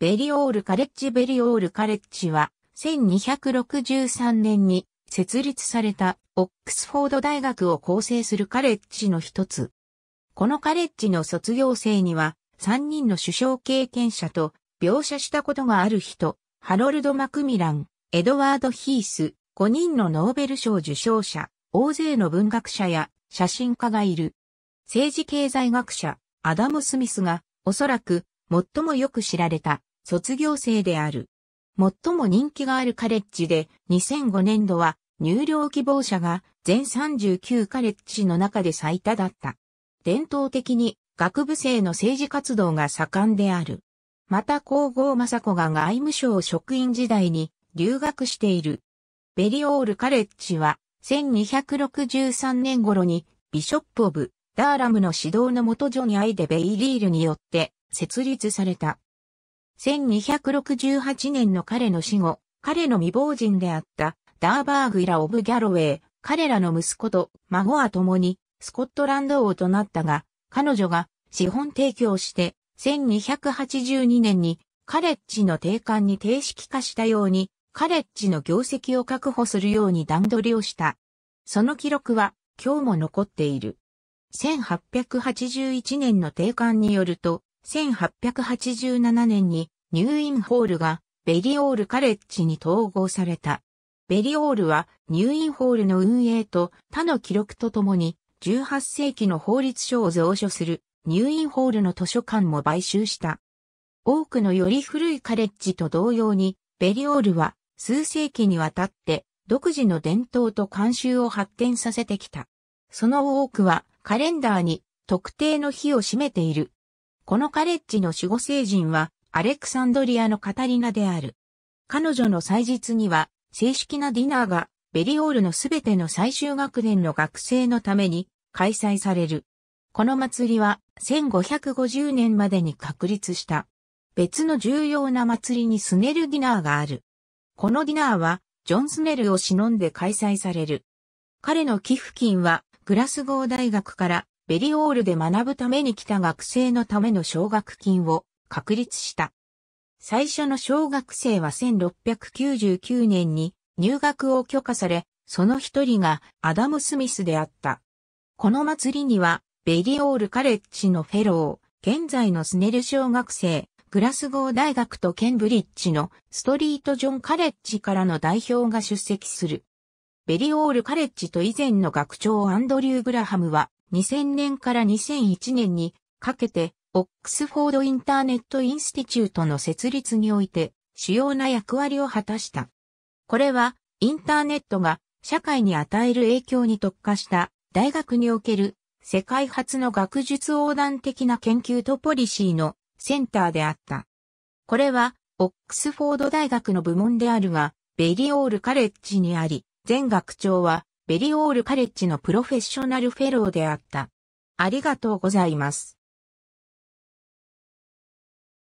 ベリオールカレッジベリオールカレッジは1263年に設立されたオックスフォード大学を構成するカレッジの一つ。このカレッジの卒業生には3人の首相経験者と描写したことがある人、ハロルド・マクミラン、エドワード・ヒース、5人のノーベル賞受賞者、大勢の文学者や写真家がいる。政治経済学者、アダム・スミスがおそらく最もよく知られた卒業生である。最も人気があるカレッジで2005年度は入寮希望者が全39カレッジの中で最多だった。伝統的に学部生の政治活動が盛んである。また皇后雅子が外務省職員時代に留学している。ベリオールカレッジは1263年頃にビショップ・オブ・ダーラムの指導の元ジョニアイデ・ベイリールによって設立された。1268年の彼の死後、彼の未亡人であったダーバーグイラ・オブ・ギャロウェイ、彼らの息子と孫は共にスコットランド王となったが、彼女が資本提供して1282年にカレッジの定款に定式化したように、カレッジの業績を確保するように段取りをした。その記録は今日も残っている。1881年の定款によると、1887年にニューインホールがベリオールカレッジに統合された。ベリオールはニューインホールの運営と他の記録とともに18世紀の法律書を蔵書するニューインホールの図書館も買収した。多くのより古いカレッジと同様にベリオールは数世紀にわたって独自の伝統と慣習を発展させてきた。その多くはカレンダーに特定の日を占めているこのカレッジの守護聖人は、アレクサンドリアのカタリナである。彼女の祭日には、正式なディナーが、ベリオールのすべての最終学年の学生のために、開催される。この祭りは、1550年までに確立した。別の重要な祭りにスネルディナーがある。このディナーは、ジョン・スネルを忍んで開催される。彼の寄付金は、グラスゴー大学からベリオールで学ぶために来た学生のための奨学金を確立した。最初の小学生は1699年に入学を許可され、その一人がアダム・スミスであった。この祭りには、ベリオール・カレッジのフェロー、現在のスネル小学生、グラスゴー大学とケンブリッジのストリート・ジョン・カレッジからの代表が出席する。ベリオール・カレッジと以前の学長アンドリュー・グラハムは、2000年から2001年にかけて、オックスフォードインターネットインスティチュートの設立において、主要な役割を果たした。これは、インターネットが社会に与える影響に特化した大学における世界初の学術横断的な研究とポリシーのセンターであった。これは、オックスフォード大学の部門であるが、ベリオールカレッジにあり、前学長は、ベリオールカレッジのプロフェッショナルフェローであった。ありがとうございます。